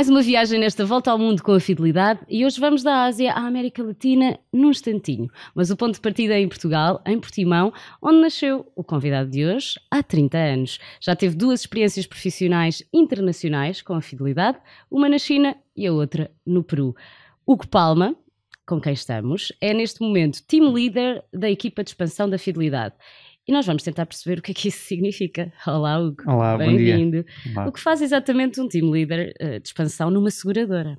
mais uma viagem nesta volta ao mundo com a fidelidade e hoje vamos da Ásia à América Latina num instantinho. Mas o ponto de partida é em Portugal, em Portimão, onde nasceu o convidado de hoje há 30 anos. Já teve duas experiências profissionais internacionais com a fidelidade, uma na China e a outra no Peru. Hugo Palma, com quem estamos, é neste momento team leader da equipa de expansão da fidelidade e nós vamos tentar perceber o que é que isso significa. Olá, Hugo. Olá, bem-vindo. O que faz exatamente um team leader eh, de expansão numa seguradora?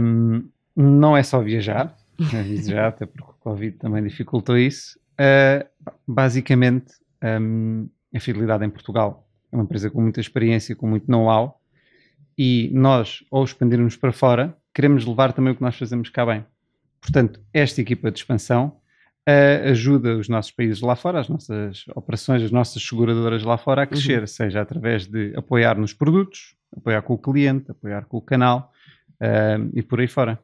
Um, não é só viajar, aviso já, até porque o Covid também dificultou isso. Uh, basicamente, um, a Fidelidade em Portugal é uma empresa com muita experiência, com muito know-how, e nós, ao expandirmos para fora, queremos levar também o que nós fazemos cá bem. Portanto, esta equipa de expansão uh, ajuda os nossos países lá fora, as nossas operações, as nossas seguradoras lá fora a uhum. crescer, uhum. seja através de apoiar nos produtos, apoiar com o cliente, apoiar com o canal uh, e por aí fora.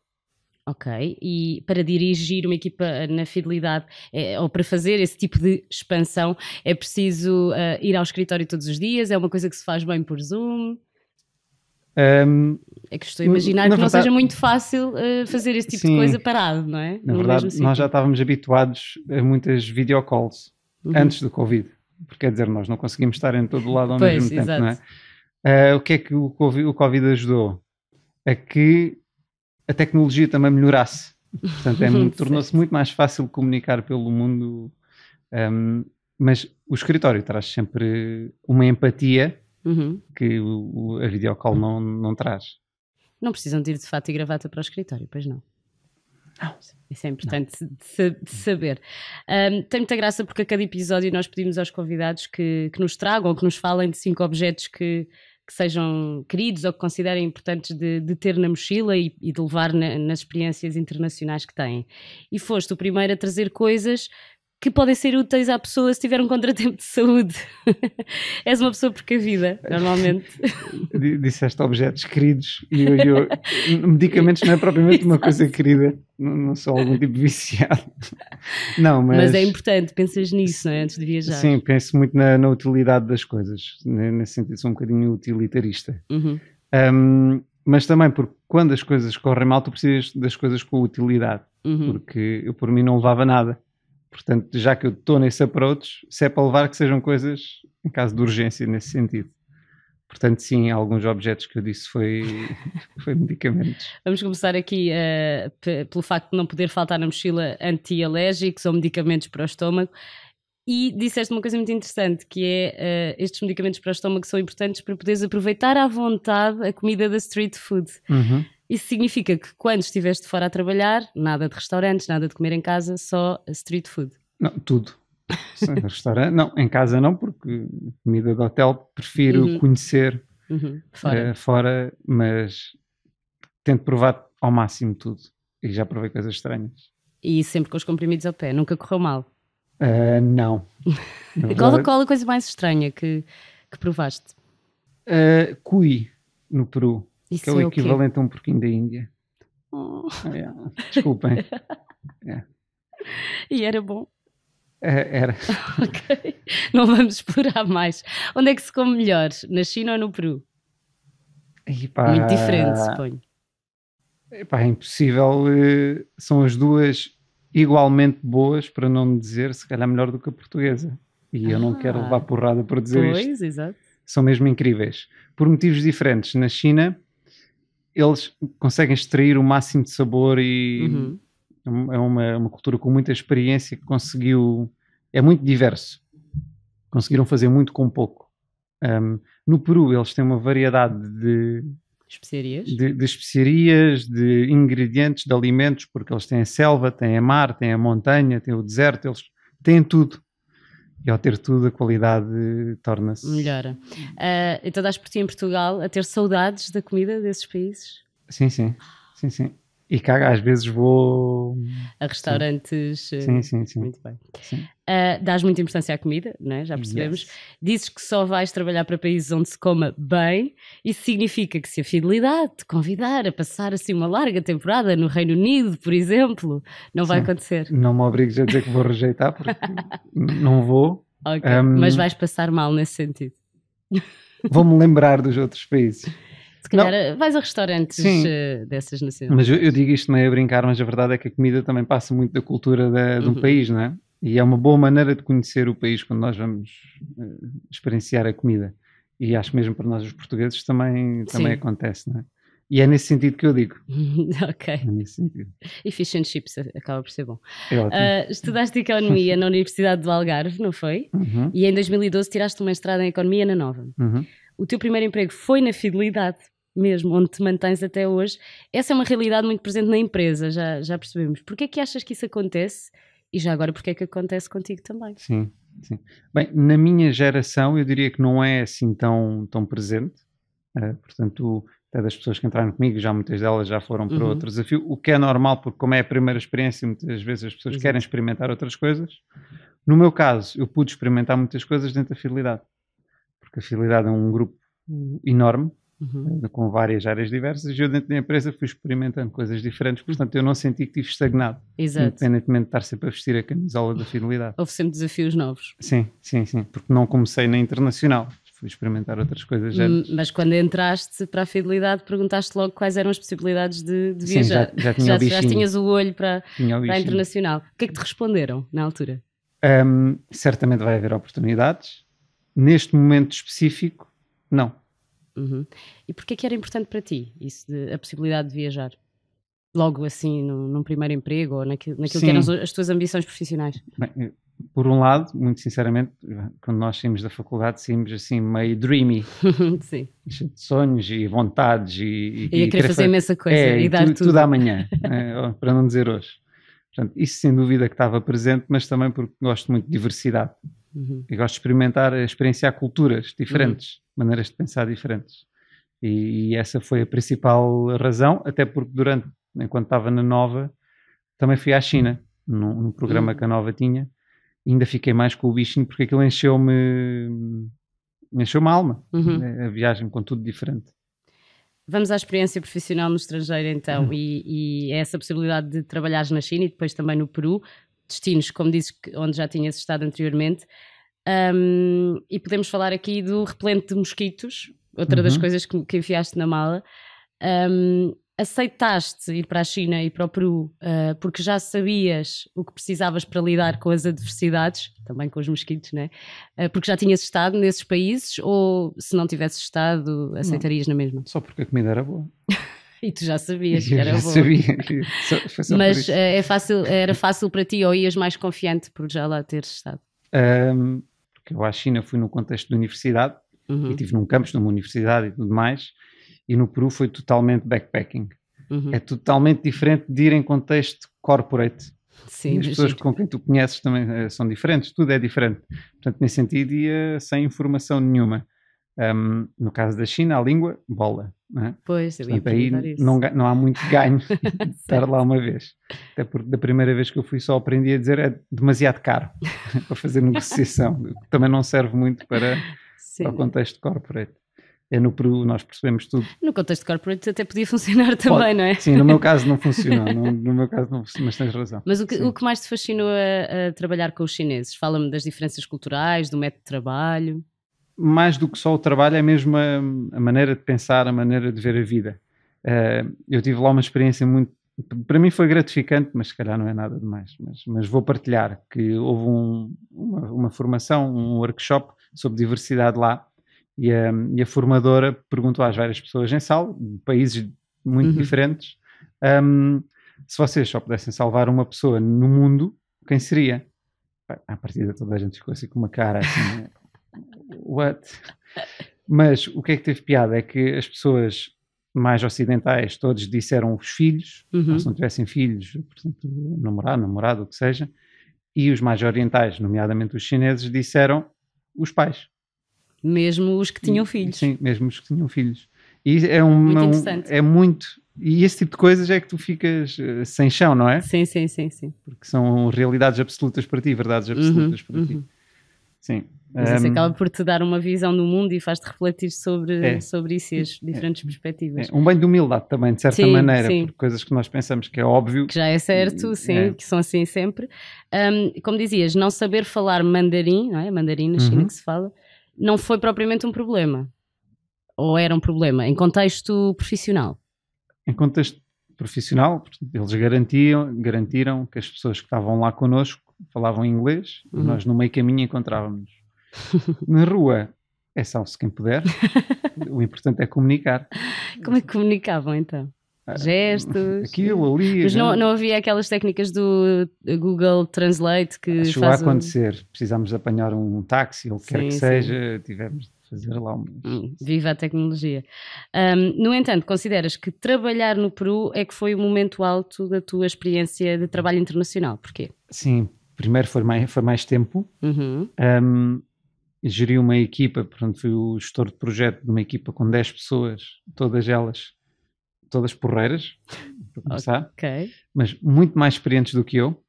Ok, e para dirigir uma equipa na fidelidade é, ou para fazer esse tipo de expansão é preciso uh, ir ao escritório todos os dias? É uma coisa que se faz bem por Zoom? Um, é que estou a imaginar que verdade, não seja muito fácil uh, fazer esse tipo sim, de coisa parado, não é? Na no verdade, nós já estávamos habituados a muitas videocalls uhum. antes do Covid. Porque quer dizer, nós não conseguimos estar em todo o lado ao pois, mesmo tempo, exato. não é? Uh, o que é que o COVID, o Covid ajudou? A que a tecnologia também melhorasse. Portanto, é, tornou-se muito mais fácil comunicar pelo mundo. Um, mas o escritório traz sempre uma empatia uhum. que o, a videocall não, não traz. Não precisam de ir de fato e gravata para o escritório, pois não. Não. Isso é importante de, de, saber. Um, tem muita graça porque a cada episódio nós pedimos aos convidados que, que nos tragam ou que nos falem de cinco objetos que, que sejam queridos ou que considerem importantes de, de ter na mochila e, e de levar na, nas experiências internacionais que têm. E foste o primeiro a trazer coisas que podem ser úteis à pessoa se tiver um contratempo de saúde. És uma pessoa precavida, normalmente. Disseste objetos queridos e eu, eu, medicamentos não é propriamente uma coisa querida, não, não sou algum tipo viciado. Não, mas... mas é importante, pensas nisso não é? antes de viajar. Sim, penso muito na, na utilidade das coisas, nesse sentido sou um bocadinho utilitarista. Uhum. Um, mas também porque quando as coisas correm mal, tu precisas das coisas com utilidade. Uhum. Porque eu, por mim, não levava nada. Portanto, já que eu estou nesse approach, se é para levar que sejam coisas em caso de urgência nesse sentido. Portanto, sim, alguns objetos que eu disse foi, foi medicamentos. Vamos começar aqui uh, pelo facto de não poder faltar na mochila anti-alérgicos ou medicamentos para o estômago. E disseste uma coisa muito interessante, que é uh, estes medicamentos para o estômago são importantes para poderes aproveitar à vontade a comida da street food. Uhum. Isso significa que quando estiveste fora a trabalhar, nada de restaurantes, nada de comer em casa, só street food. Não, tudo. restaurante, não, em casa não, porque comida de hotel prefiro uhum. conhecer uhum. Fora. Uh, fora, mas tento provar ao máximo tudo e já provei coisas estranhas. E sempre com os comprimidos ao pé, nunca correu mal? Uh, não. qual, qual a coisa mais estranha que, que provaste? Uh, eh, cui, no Peru. Isso que é o é equivalente a um porquinho da Índia. Oh. Ah, é. Desculpem. é. E era bom. É, era. ok. Não vamos explorar mais. Onde é que se come melhor? Na China ou no Peru? Muito diferente, suponho. Epá, é impossível. Eh, são as duas igualmente boas, para não dizer, se calhar melhor do que a portuguesa. E ah, eu não quero ah. levar porrada por dizer pois, isto. Pois, exato. São mesmo incríveis. Por motivos diferentes. Na China, eles conseguem extrair o máximo de sabor e uhum. é uma, é uma cultura com muita experiência que conseguiu. É muito diverso. Conseguiram fazer muito com pouco. Um, no Peru, eles têm uma variedade de. Especiarias? De, de, especiarias, de ingredientes, de alimentos, porque eles têm a selva, têm a mar, têm a montanha, têm o deserto, eles têm tudo e ao ter tudo a qualidade torna-se. Melhora. Uh, então dás por ti em Portugal a ter saudades da comida desses países? Sim, sim. Sim, sim. E cá às vezes vou. A restaurantes. Eh, sim, sim, sim. Muito bem. Uh, dás muita importância à comida, né? já percebemos. Yes. Dizes que só vais trabalhar para países onde se coma bem. Isso significa que se a fidelidade te convidar a passar assim uma larga temporada no Reino Unido, por exemplo, não vai sim. acontecer. Não me obrigues a dizer que vou rejeitar, porque não vou. Okay. Um... Mas vais passar mal nesse sentido. Vou-me lembrar dos outros países. Se calhar não. Eh, vais a restaurantes Sim. Eh, dessas nações. Mas eu, eu, digo isto meio a brincar, mas a verdade é que a comida também passa muito da cultura da, de um uhum. país, não é? E é uma boa maneira de conhecer o país quando nós vamos uh, experienciar a comida. E acho mesmo para nós os portugueses também, também acontece, não é? E é nesse sentido que eu digo. ok. É nesse sentido. E fish and chips acaba por ser bom. É uh, estudaste Economia na Universidade do Algarve, não foi? Uhum. E em 2012 tiraste uma mestrado em Economia na Nova. Uhum. O teu primeiro emprego foi na Fidelidade mesmo, onde te mantens até hoje. Essa é uma realidade muito presente na empresa, já, já percebemos. Porquê é que achas que isso acontece? E já agora, porquê é que acontece contigo também? Sim, sim. Bem, na minha geração, eu diria que não é assim tão, tão presente. Uh, portanto, até das pessoas que entraram comigo, já muitas delas já foram para uhum. outro desafio, o que é normal, porque como é a primeira experiência, muitas vezes as pessoas Exato. querem experimentar outras coisas. No meu caso, eu pude experimentar muitas coisas dentro da Fidelidade, porque a Fidelidade é um grupo enorme, uhum. com várias áreas diversas, e eu dentro da empresa fui experimentando coisas diferentes, hum. portanto eu não senti que estive estagnado, Exato. independentemente de estar sempre a vestir a camisola da fidelidade. Houve sempre desafios novos. Sim, sim, sim, porque não comecei na internacional, fui experimentar outras coisas. Antes. Hum, mas quando entraste para a fidelidade, perguntaste logo quais eram as possibilidades de, de viajar. Sim, já, já, tinha já, o já tinhas o olho para, o para a internacional. O que é que te responderam na altura? Um, certamente vai haver oportunidades. Neste momento específico, não. Uhum. E porquê que era importante para ti isso, de, a possibilidade de viajar? Logo assim, num, num primeiro emprego ou naquilo, naquilo que eram as, as tuas ambições profissionais? Bem, eh, por um lado, muito sinceramente, quando nós saímos da faculdade, saímos assim meio dreamy. Sim. De sonhos e vontades e... E, e querer fazer imensa coisa é, e dar tudo. Tudo amanhã, é, para não dizer hoje. Portanto, isso sem dúvida que estava presente, mas também porque gosto muito de diversidade. Uhum. Eu gosto de experimentar, experienciar culturas diferentes, uhum. maneiras de pensar diferentes. E, e, essa foi a principal razão, até porque durante, enquanto estava na Nova, também fui à China, num, num programa uhum. que a Nova tinha, ainda fiquei mais com o bichinho porque aquilo encheu-me encheu-me a alma, uhum. é, a viagem com tudo diferente. Vamos à experiência profissional no estrangeiro então, uhum. e, e é essa possibilidade de trabalhares na China e depois também no Peru destinos, como dizes, onde já tinhas estado anteriormente. Um, e podemos falar aqui do repelente de mosquitos, outra uhum. das coisas que, que, enfiaste na mala. Um, aceitaste ir para a China e para o Peru uh, porque já sabias o que precisavas para lidar com as adversidades, também com os mosquitos, né? Uh, porque já tinhas estado nesses países ou se não tivesses estado, aceitarias não. na mesma? Só porque a comida era boa. E tu já sabias que era eu já sabia. Só, Mas eh, é fácil, era fácil para ti ou ias mais confiante por já lá teres estado? Um, porque eu à China fui no contexto de universidade uhum. e estive num campus, numa universidade e tudo mais. E no Peru foi totalmente backpacking. Uhum. É totalmente diferente de ir em contexto corporate. Sim, e as pessoas com quem tu conheces também eh, são diferentes, tudo é diferente. Portanto, nesse sentido, ia sem informação nenhuma. Um, no caso da China, a língua, bola. Não é? Pois, eu Portanto, ia aí isso. Não, não há muito ganho de estar lá uma vez. Até porque da primeira vez que eu fui só aprendi a dizer é demasiado caro para fazer negociação. Também não serve muito para, para o contexto corporate é no Peru nós percebemos tudo. No contexto corporate até podia funcionar também, Pode. não é? Sim, no meu caso não funcionou, no, no, meu caso não mas tens razão. Mas o que, o que mais te fascinou a, a trabalhar com os chineses? Fala-me das diferenças culturais, do método de trabalho mais do que só o trabalho, é mesmo a, a maneira de pensar, a maneira de ver a vida. Uh, eu tive lá uma experiência muito. Para mim foi gratificante, mas se calhar não é nada demais. Mas, mas vou partilhar que houve um, uma, uma, formação, um workshop sobre diversidade lá e a, e a, formadora perguntou às várias pessoas em sala, de países muito uhum. diferentes, um, ehm, se vocês só pudessem salvar uma pessoa no mundo, quem seria? a partir de toda a gente ficou assim com uma cara assim, what? Mas o que é que teve piada é que as pessoas mais ocidentais todos disseram os filhos, uhum. se não tivessem filhos, portanto, namorado, namorado, o que seja, e os mais orientais, nomeadamente os chineses, disseram os pais. Mesmo os que tinham filhos. Sim, mesmo os que tinham filhos. E é um, muito interessante. É muito. E esse tipo de coisas é que tu ficas eh, sem chão, não é? Sim, sim, sim, sim. Porque são realidades absolutas para ti, verdades uhum, absolutas uhum, para uhum. ti. Sim. Mas isso acaba por te dar uma visão do mundo e faz-te refletir sobre, é, sobre isso e as é. diferentes é, perspectivas. É um bem de humildade também, de certa sim, maneira, sim. coisas que nós pensamos que é óbvio. Que já é certo, sim, é. que são assim sempre. Um, como dizias, não saber falar mandarim, não é? Mandarim na China uhum. que se fala, não foi propriamente um problema. Ou era um problema em contexto profissional? Em contexto profissional, eles garantiam, garantiram que as pessoas que estavam lá connosco falavam inglês uhum. e nós no meio caminho encontrávamos na rua é salvo se quem puder. o importante é comunicar. Como é que comunicavam então? Ah, gestos. Aquilo ali. Mas não, não havia aquelas técnicas do Google Translate que. Chegou faz a acontecer. Um... Precisámos apanhar um táxi ou o que quer que sim. seja, tivemos de fazer lá um. Hum, viva a tecnologia. Um, no entanto, consideras que trabalhar no Peru é que foi o momento alto da tua experiência de trabalho internacional? Porquê? Sim, primeiro foi mais, foi mais tempo. Uhum. Um, geri uma equipa, portanto fui o gestor de projeto de uma equipa com 10 pessoas, todas elas, todas porreiras, para começar, okay. mas muito mais experientes do que eu.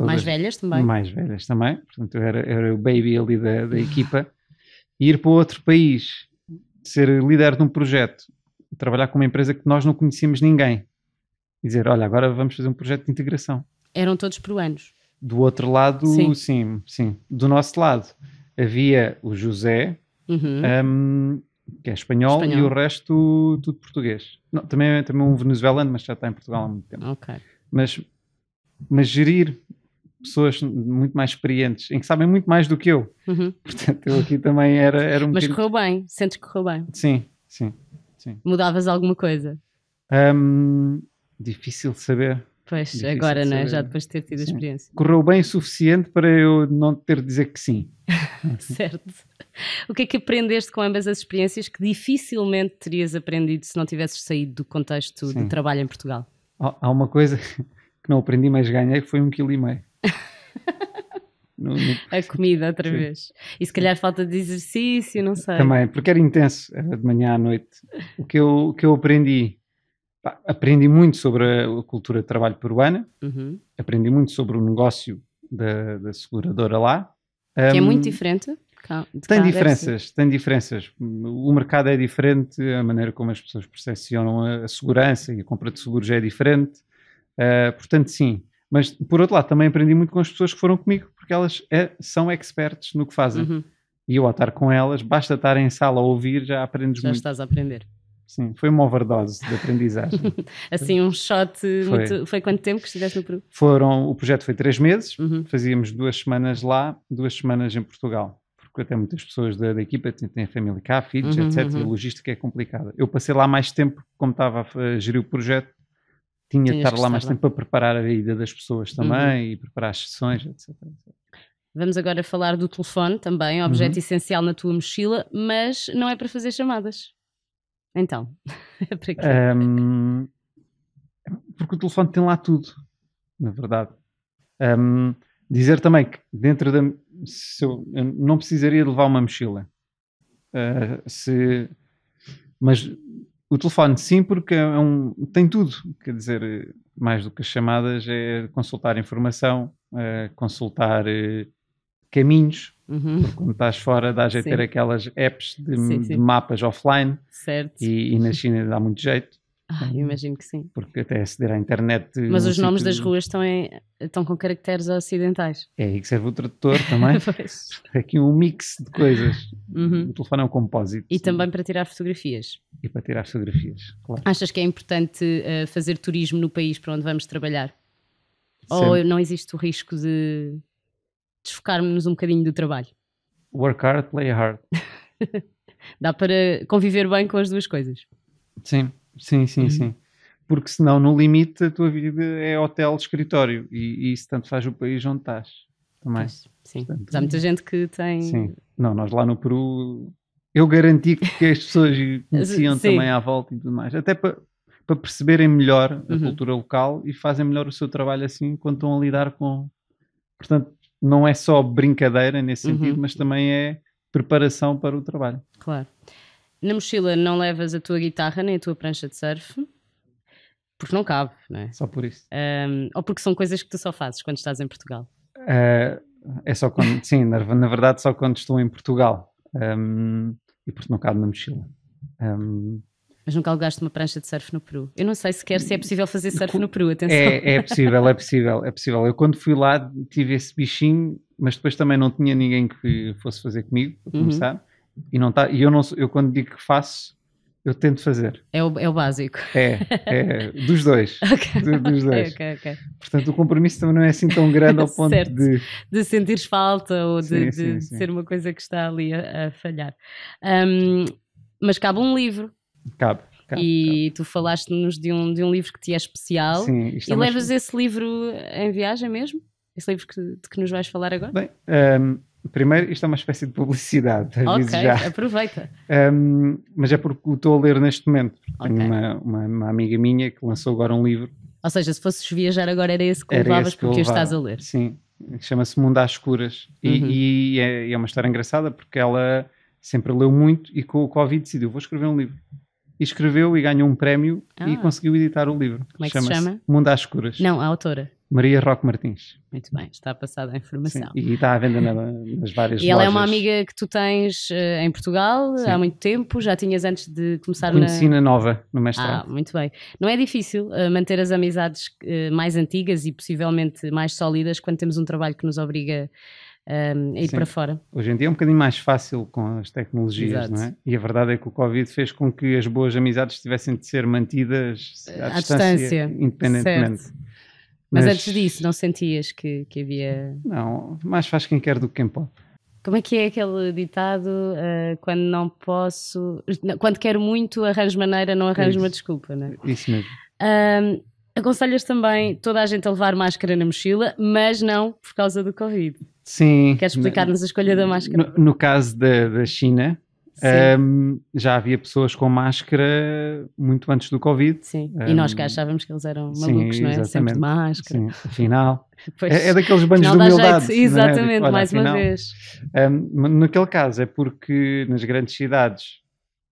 mais velhas também. Mais velhas também, portanto eu era, era o baby ali da, da equipa. E ir para outro país, ser líder de um projeto, trabalhar com uma empresa que nós não conhecíamos ninguém e dizer, olha, agora vamos fazer um projeto de integração. Eram todos peruanos? Do outro lado, sim, sim. sim. Do nosso lado havia o José, uhum. um, que é espanhol, espanhol, e o resto tudo português. Não, também, é também um venezuelano, mas já está em Portugal há muito tempo. Okay. Mas, mas gerir pessoas muito mais experientes, em que sabem muito mais do que eu. Uhum. Portanto, eu aqui também era, era um Mas correu bem, sentes que correu bem? Sim, sim, sim. Mudavas alguma coisa? Um, difícil saber. Pois, Difícil agora, é já depois de ter tido sim. a experiência. Correu bem o suficiente para eu não ter de dizer que sim. certo. O que é que aprendeste com ambas as experiências que dificilmente terias aprendido se não tivesses saído do contexto sim. de trabalho em Portugal? Há uma coisa que não aprendi, mas ganhei, foi um quilo e meio. No, no... A comida, outra Sim. vez. E se calhar falta de exercício, não sei. Também, porque era intenso, era de manhã à noite. O que eu, o que eu aprendi aprendi muito sobre a cultura de trabalho peruana, uhum. aprendi muito sobre o negócio da, da seguradora lá. Que um, é muito diferente? tem diferenças, tem diferenças. O mercado é diferente, a maneira como as pessoas percepcionam a, a segurança e a compra de seguros é diferente. Uh, portanto, sim. Mas, por outro lado, também aprendi muito com as pessoas que foram comigo, porque elas é, são experts no que fazem. Uhum. E eu, ao estar com elas, basta estar em sala a ouvir, já aprendes já muito. Já estás a aprender. Sim, foi uma overdose de aprendizagem. assim, um shot. Foi. Muito... foi quanto tempo que estiveste no Peru? Foram, o projeto foi três meses, uhum. fazíamos duas semanas lá, duas semanas em Portugal. Porque até muitas pessoas da, da equipa têm família cá, filhos, uhum, etc. Uhum. E a uhum. logística é complicada. Eu passei lá mais tempo, como estava a gerir o projeto, tinha Tinhas de estar lá mais lá. tempo para preparar a ida das pessoas uhum. também uhum. e preparar as sessões, etc, etc. Vamos agora falar do telefone também, objeto uhum. essencial na tua mochila, mas não é para fazer chamadas. Então, para quê? Um, porque o telefone tem lá tudo, na verdade. Um, dizer também que dentro da. Eu, eu não precisaria de levar uma mochila. Uh, se, mas o telefone sim, porque é um, tem tudo. Quer dizer, mais do que as chamadas, é consultar informação, ah, consultar eh, caminhos. Uhum. Quando estás fora, dá jeito ter aquelas apps de, sim, sim. de mapas offline. Certo. E, e, na China dá muito jeito. Ah, eu hum. imagino que sim. Porque até aceder à internet. Mas os nomes das ruas estão, em, estão com caracteres ocidentais. É aí que serve o tradutor também. Aqui um mix de coisas. Uhum. O telefone é um compósito. E também para tirar fotografias. E para tirar fotografias, claro. Achas que é importante uh, fazer turismo no país para onde vamos trabalhar? Sempre. Ou não existe o risco de desfocarmos-nos um bocadinho do trabalho. Work hard, play hard. Dá para conviver bem com as duas coisas. Sim, sim, sim, uhum. sim. Porque senão, no limite, a tua vida é hotel, escritório e, e isso tanto faz o país onde estás também. Pois, sim, Portanto, Mas há muita gente que tem. Sim, não, nós lá no Peru, eu garanti que as pessoas conheciam também à volta e tudo mais, até para para perceberem melhor a uhum. cultura local e fazem melhor o seu trabalho assim quando estão a lidar com. Portanto, não é só brincadeira nesse uhum. sentido, uhum. mas também é preparação para o trabalho. Claro. Na mochila não levas a tua guitarra nem a tua prancha de surf, porque não cabe, não é? Só por isso. Um, ou porque são coisas que tu só fazes quando estás em Portugal? Uh, é só quando, sim, na, na, verdade só quando estou em Portugal. Um, e porque não cabe na mochila. Um, mas nunca alugaste uma prancha de surf no Peru. Eu não sei sequer se é possível fazer surf no Peru, atenção. É, é possível, é possível, é possível. Eu quando fui lá tive esse bichinho, mas depois também não tinha ninguém que fosse fazer comigo, para uhum. começar. E, não tá, e eu, não, eu quando digo que faço, eu tento fazer. É o, é o básico. É, é dos dois. okay. do, dos dois. Okay, okay, Portanto, o compromisso também não é assim tão grande ao ponto certo. de. De sentires falta ou de, sim, de, sim, de sim. ser uma coisa que está ali a, a falhar. Um, mas cabe um livro Cabe. e tu falaste-nos de um, de um livro que te é especial. Sim, é e levas mais... esse livro em viagem mesmo? Esse livro que, de que nos vais falar agora? Bem, um, ehm, primeiro, isto é uma espécie de publicidade. Ok, já. aproveita. Um, ehm, mas é porque o estou a ler neste momento. Okay. Tenho uma, uma, uma amiga minha que lançou agora um livro ou seja, se fosses viajar agora era esse que era levavas porque o estás a ler. Sim, chama-se Mundo às Escuras. E, uhum. e é, é, uma história engraçada porque ela sempre leu muito e com o Covid decidiu, vou escrever um livro e escreveu e ganhou um prémio ah. e conseguiu editar o livro. Como é que chama se chama? Mundo às Escuras. Não, a autora. Maria Roque Martins. Muito bem, está passada a informação. Sim, e está à venda na, nas várias e lojas. E ela é uma amiga que tu tens uh, em Portugal Sim. há muito tempo, já tinhas antes de começar Conheci na... na Nova, no mestrado. Ah, muito bem. Não é difícil uh, manter as amizades uh, mais antigas e possivelmente mais sólidas quando temos um trabalho que nos obriga um, ir Sim. para fora. Hoje em dia é um bocadinho mais fácil com as tecnologias, Exato. não é? E a verdade é que o Covid fez com que as boas amizades tivessem de ser mantidas eh, à, à distância, distância, independentemente. Mas, Mas, antes disso, não sentias que, que havia. Não, mais faz quem quer do que quem pode. Como é que é aquele ditado? Uh, quando não posso. Quando quero muito, arranjo maneira, não arranjo uma desculpa, não é? Isso mesmo. Um, aconselhas também toda a gente a levar máscara na mochila, mas não por causa do Covid. Sim. Queres explicar-nos a escolha da máscara? No, no caso da, da China, um, já havia pessoas com máscara muito antes do Covid. Sim, um, e nós cá achávamos que eles eram malucos, sim, não é? Exatamente. Sempre de máscara. Sim, afinal. Pois, é, é, daqueles banhos de humildade. Jeito, é? exatamente, é? Olha, mais afinal, uma vez. Um, naquele caso, é porque nas grandes cidades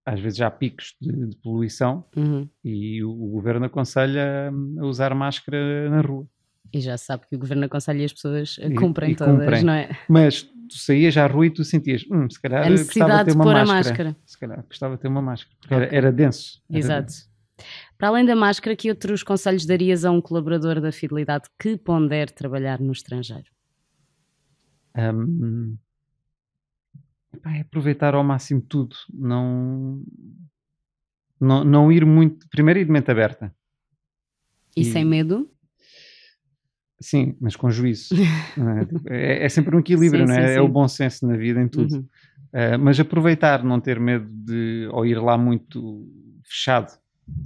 às vezes há picos de, de poluição uhum. e o, o governo aconselha a usar máscara na rua. E já sabe que o governo aconselha e as pessoas a cumprem todas, cumprem. não é? Mas tu saías à rua e tu sentias, hum, se calhar a necessidade de, ter de uma pôr máscara. a máscara. Se calhar gostava de ter uma máscara, porque okay. era, era, denso. Era Exato. Denso. Para além da máscara, que outros conselhos darias a um colaborador da Fidelidade que pondere trabalhar no estrangeiro? Um, é aproveitar ao máximo tudo, não, não, não ir muito. Primeiro, ir de mente aberta. E, e sem medo? Sim, mas com juízo. É? Tipo, é, é, sempre um equilíbrio, sim, não é? Sim, é o bom senso na vida, em tudo. Uhum. Uh, mas aproveitar, não ter medo de ou ir lá muito fechado,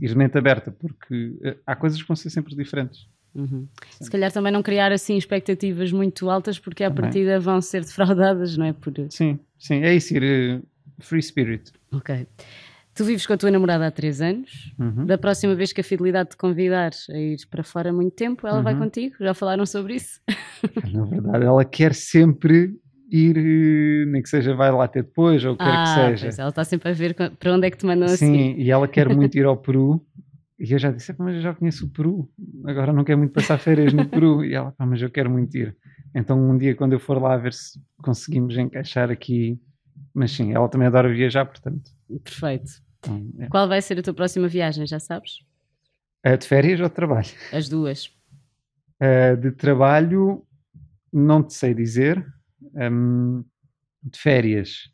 ir mente aberta, porque uh, há coisas que vão ser sempre diferentes. Uhum. Se calhar também não criar assim expectativas muito altas, porque à também. partida vão ser defraudadas, não é? Por... Sim, sim, é isso, ir uh, free spirit. Ok. Tu vives com a tua namorada há três anos. Uhum. Da próxima vez que a fidelidade te convidar a ir para fora há muito tempo, ela uhum. vai contigo? Já falaram sobre isso? Na verdade, ela quer sempre ir, eh, nem que seja vai lá até depois, ou o que ah, quer que seja. Pois, ela está sempre a ver para onde é que te mandam Sim, e ela quer muito ir ao Peru. E eu já disse, mas eu já conheço o Peru, agora não quero muito passar férias no Peru. E ela, ah, mas eu quero muito ir. Então um dia quando eu for lá, a ver se conseguimos encaixar aqui. Mas sim, ela também adora viajar, portanto. Perfeito, então, é. Qual vai ser a tua próxima viagem, já sabes? Uh, de férias ou de trabalho? As duas. de trabalho, não te sei dizer. Um, de férias,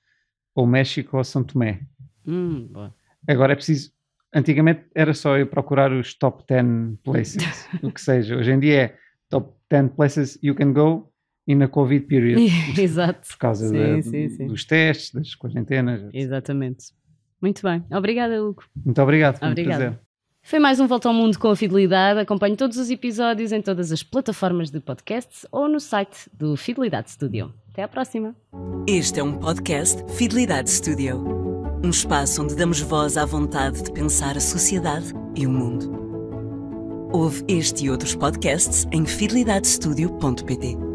ou México ou São Tomé. Hum, Agora é preciso. Antigamente era só eu procurar os top 10 places, o que seja. Hoje em dia é top 10 places you can go in a COVID period. Exato. Por causa sim, da, sim, sim. dos testes, das quarentenas. Etc. Exatamente. Muito bem. Obrigada, Hugo. Muito obrigado. Foi Obrigada. Um prazer. Foi mais um Volta ao Mundo com a Fidelidade. Acompanhe todos os episódios em todas as plataformas de podcasts ou no site do Fidelidade Studio. Até à próxima. Este é um podcast Fidelidade Studio. Um espaço onde damos voz à vontade de pensar a sociedade e o mundo. Ouve este e outros podcasts em fidelidadestudio.pt.